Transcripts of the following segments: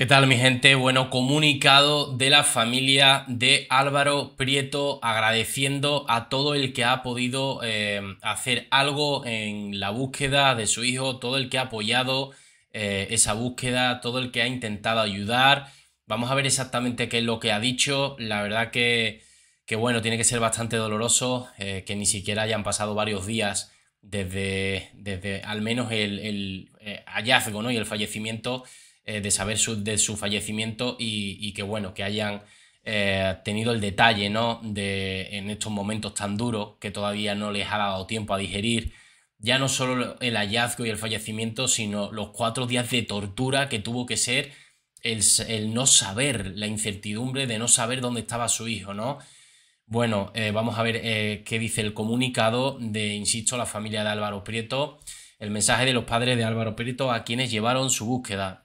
¿Qué tal mi gente? Bueno, comunicado de la familia de Álvaro Prieto agradeciendo a todo el que ha podido eh, hacer algo en la búsqueda de su hijo, todo el que ha apoyado eh, esa búsqueda, todo el que ha intentado ayudar. Vamos a ver exactamente qué es lo que ha dicho. La verdad que, que bueno, tiene que ser bastante doloroso eh, que ni siquiera hayan pasado varios días desde, desde al menos el, hallazgo ¿no? y el fallecimiento. Eh, de saber de su fallecimiento y, que bueno, que hayan eh, tenido el detalle, ¿no? De en estos momentos tan duros que todavía no les ha dado tiempo a digerir, ya no solo el hallazgo y el fallecimiento, sino los cuatro días de tortura que tuvo que ser el, no saber, la incertidumbre de no saber dónde estaba su hijo, ¿no? Bueno, eh, vamos a ver qué dice el comunicado de, insisto, la familia de Álvaro Prieto, el mensaje de los padres de Álvaro Prieto a quienes llevaron su búsqueda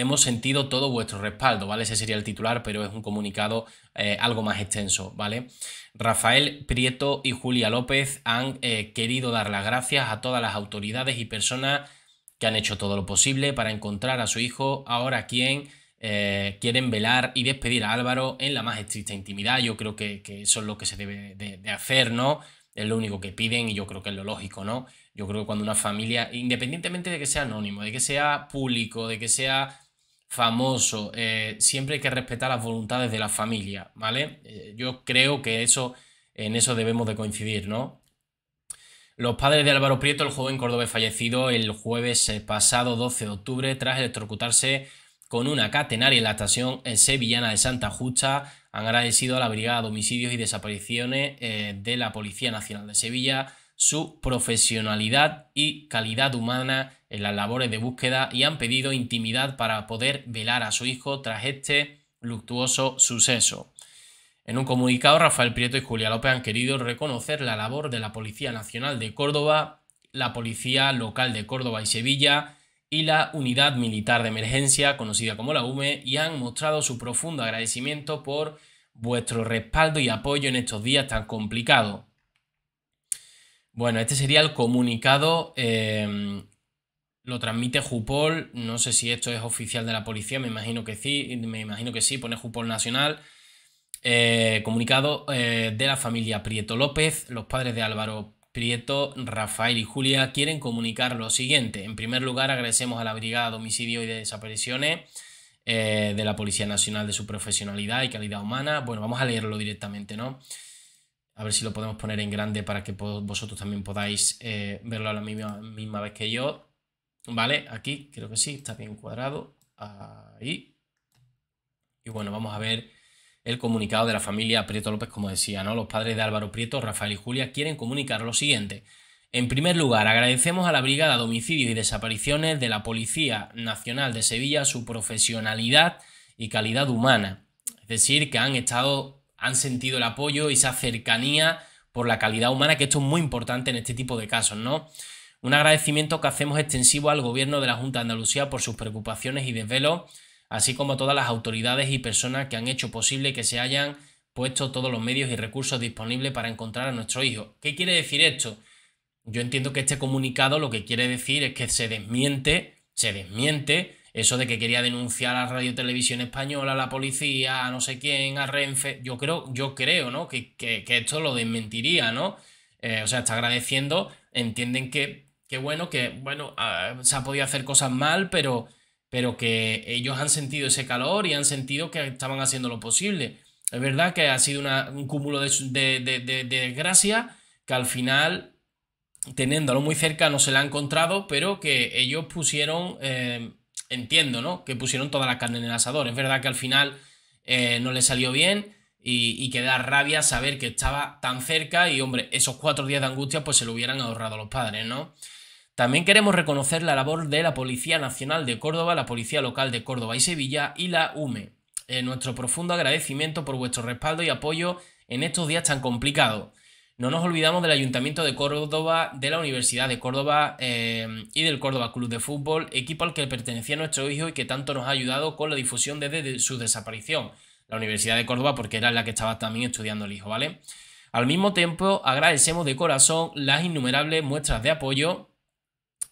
hemos sentido todo vuestro respaldo, ¿vale? Ese sería el titular, pero es un comunicado eh, algo más extenso, ¿vale? Rafael Prieto y Julia López han eh, querido dar las gracias a todas las autoridades y personas que han hecho todo lo posible para encontrar a su hijo, ahora quien eh, quieren velar y despedir a Álvaro en la más estricta intimidad. Yo creo que, que eso es lo que se debe de hacer, ¿no? es lo único que piden y yo creo que es lo lógico, ¿no? Yo creo que cuando una familia, independientemente de que sea anónimo, de que sea público, de que sea famoso, eh, siempre hay que respetar las voluntades de la familia, ¿vale? Eh, yo creo que eso, en eso debemos de coincidir, ¿no? Los padres de Álvaro Prieto, el joven cordobés fallecido el jueves eh, pasado 12 de octubre tras electrocutarse con una catenaria en la estación sevillana de Santa Justa, han agradecido a la Brigada de Homicidios y Desapariciones de la Policía Nacional de Sevilla su profesionalidad y calidad humana en las labores de búsqueda y han pedido intimidad para poder velar a su hijo tras este luctuoso suceso. En un comunicado, Rafael Prieto y Julia López han querido reconocer la labor de la Policía Nacional de Córdoba, la Policía Local de Córdoba y Sevilla y la Unidad Militar de Emergencia, conocida como la UME, y han mostrado su profundo agradecimiento por vuestro respaldo y apoyo en estos días tan complicados. Bueno, este sería el comunicado. Em, lo transmite Jupol. No sé si esto es oficial de la policía, me imagino que sí. Me imagino que sí, pone Jupol Nacional. Eh, comunicado eh, de la familia Prieto López. Los padres de Álvaro Prieto, Rafael y Julia quieren comunicar lo siguiente. En primer lugar, agradecemos a la Brigada de Homicidio y de Desapariciones eh, de la Policía Nacional de su profesionalidad y calidad humana. Bueno, vamos a leerlo directamente, ¿no? A ver si lo podemos poner en grande para que vosotros también podáis eh, verlo a la misma, misma vez que yo. Vale, aquí creo que sí, está bien cuadrado. Ahí. Y bueno, vamos a ver el comunicado de la familia Prieto López, como decía, ¿no? Los padres de Álvaro Prieto, Rafael y Julia, quieren comunicar lo siguiente. En primer lugar, agradecemos a la Brigada de Homicidios y Desapariciones de la Policía Nacional de Sevilla su profesionalidad y calidad humana. Es decir, que han estado han sentido el apoyo y esa cercanía por la calidad humana, que esto es muy importante en este tipo de casos, ¿no? Un agradecimiento que hacemos extensivo al gobierno de la Junta de Andalucía por sus preocupaciones y desvelos, así como a todas las autoridades y personas que han hecho posible que se hayan puesto todos los medios y recursos disponibles para encontrar a nuestro hijo. ¿Qué quiere decir esto? Yo entiendo que este comunicado lo que quiere decir es que se desmiente, se desmiente eso de que quería denunciar a Radio Televisión Española, a la policía, a no sé quién, a Renfe. Yo creo, yo creo, ¿no? Que, esto lo desmentiría, ¿no? Eh, o sea, está agradeciendo. Entienden que, bueno, que bueno, ah, se ha podido hacer cosas mal, pero, pero que ellos han sentido ese calor y han sentido que estaban haciendo lo posible. Es verdad que ha sido un cúmulo de, desgracia que al final teniéndolo muy cerca no se le ha encontrado, pero que ellos pusieron eh, entiendo, ¿no? Que pusieron toda la carne en el asador. Es verdad que al final eh, no le salió bien y, que da rabia saber que estaba tan cerca y, hombre, esos cuatro días de angustia pues se lo hubieran ahorrado los padres, ¿no? También queremos reconocer la labor de la Policía Nacional de Córdoba, la Policía Local de Córdoba y Sevilla y la UME. Eh, nuestro profundo agradecimiento por vuestro respaldo y apoyo en estos días tan complicados. No nos olvidamos del Ayuntamiento de Córdoba, de la Universidad de Córdoba eh, y del Córdoba Club de Fútbol, equipo al que pertenecía nuestro hijo y que tanto nos ha ayudado con la difusión desde su desaparición. La Universidad de Córdoba, porque era la que estaba también estudiando el hijo, ¿vale? Al mismo tiempo, agradecemos de corazón las innumerables muestras de apoyo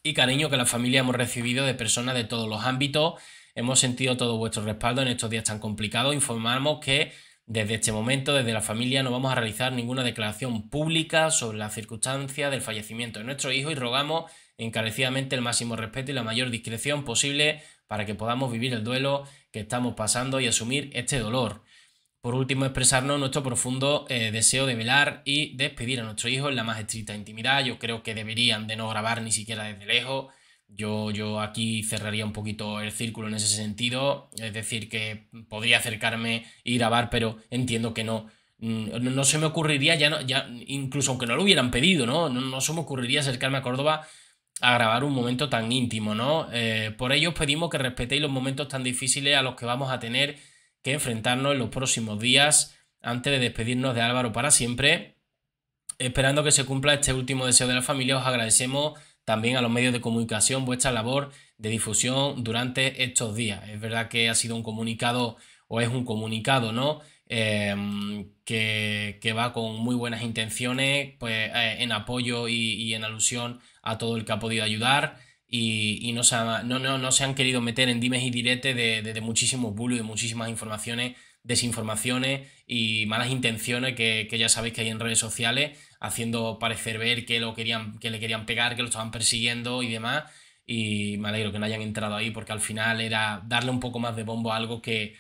y cariño que la familia hemos recibido de personas de todos los ámbitos. Hemos sentido todo vuestro respaldo en estos días tan complicados. Informamos que desde este momento, desde la familia, no vamos a realizar ninguna declaración pública sobre la circunstancia del fallecimiento de nuestro hijo y rogamos encarecidamente el máximo respeto y la mayor discreción posible para que podamos vivir el duelo que estamos pasando y asumir este dolor. Por último, expresarnos nuestro profundo eh, deseo de velar y despedir a nuestro hijo en la más estricta intimidad. Yo creo que deberían de no grabar ni siquiera desde lejos yo, aquí cerraría un poquito el círculo en ese sentido, es decir, que podría acercarme y grabar, pero entiendo que no. Mm, no, se me ocurriría, ya, no, ya incluso aunque no lo hubieran pedido, ¿no? ¿no? se me ocurriría acercarme a Córdoba a grabar un momento tan íntimo, ¿no? Eh, por ello os pedimos que respetéis los momentos tan difíciles a los que vamos a tener que enfrentarnos en los próximos días antes de despedirnos de Álvaro para siempre. Esperando que se cumpla este último deseo de la familia, os agradecemos también a los medios de comunicación vuestra labor de difusión durante estos días. Es verdad que ha sido un comunicado o es un comunicado, ¿no? Em, que, va con muy buenas intenciones, pues eh, en apoyo y, en alusión a todo el que ha podido ayudar y, no, se no, se han querido meter en dimes y diretes de, de, de muchísimos bulos y de muchísimas informaciones desinformaciones y malas intenciones que, ya sabéis que hay en redes sociales, haciendo parecer ver que, lo querían, que le querían pegar, que lo estaban persiguiendo y demás. Y me alegro que no hayan entrado ahí porque al final era darle un poco más de bombo a algo que,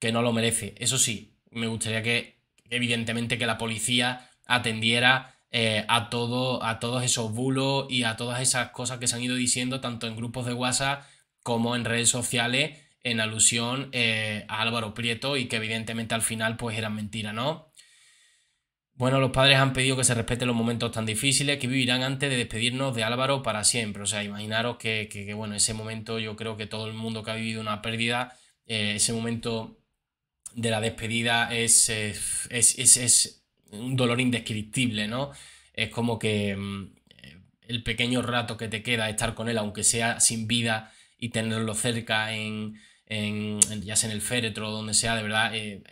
que no lo merece. Eso sí, me gustaría que, evidentemente, que la policía atendiera eh, a, todo, a todos esos bulos y a todas esas cosas que se han ido diciendo, tanto en grupos de WhatsApp como en redes sociales en alusión eh, a Álvaro Prieto y que evidentemente al final pues era mentira, ¿no? Bueno, los padres han pedido que se respeten los momentos tan difíciles que vivirán antes de despedirnos de Álvaro para siempre. O sea, imaginaros que, que, bueno, ese momento yo creo que todo el mundo que ha vivido una pérdida, eh, ese momento de la despedida es, eh, es, es, es, un dolor indescriptible, ¿no? Es como que mm, el pequeño rato que te queda estar con él, aunque sea sin vida, y tenerlo cerca en, en, ya sea en el féretro o donde sea, de verdad, eh,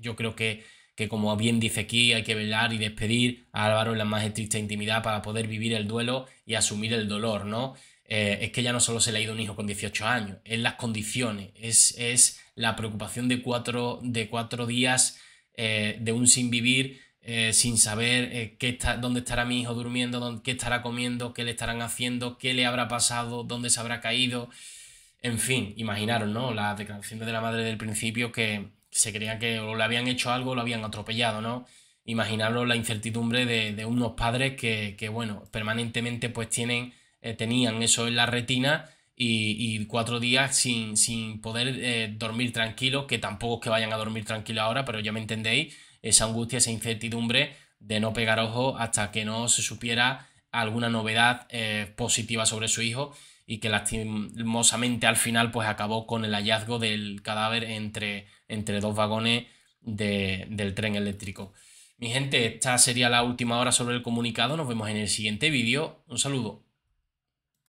yo creo que, que, como bien dice aquí, hay que velar y despedir a Álvaro en la más estricta intimidad para poder vivir el duelo y asumir el dolor, ¿no? Eh, es que ya no solo se le ha ido un hijo con 18 años, es las condiciones, es, la preocupación de cuatro, de cuatro días eh, de un sin vivir eh, sin saber eh, qué está, dónde estará mi hijo durmiendo, qué estará comiendo, qué le estarán haciendo, qué le habrá pasado, dónde se habrá caído. En fin, imaginaros, ¿no? Las declaraciones de la madre del principio que se creía que o le habían hecho algo o lo habían atropellado, ¿no? Imaginaros la incertidumbre de, unos padres que, bueno, permanentemente pues tienen, eh, tenían eso en la retina y, cuatro días sin, sin poder dormir tranquilo, que tampoco es que vayan a dormir tranquilo ahora, pero ya me entendéis, esa angustia, esa incertidumbre de no pegar ojo hasta que no se supiera alguna novedad eh, positiva sobre su hijo y que lastimosamente al final pues acabó con el hallazgo del cadáver entre, entre dos vagones del tren eléctrico. Mi gente, esta sería la última hora sobre el comunicado, nos vemos en el siguiente vídeo, un saludo.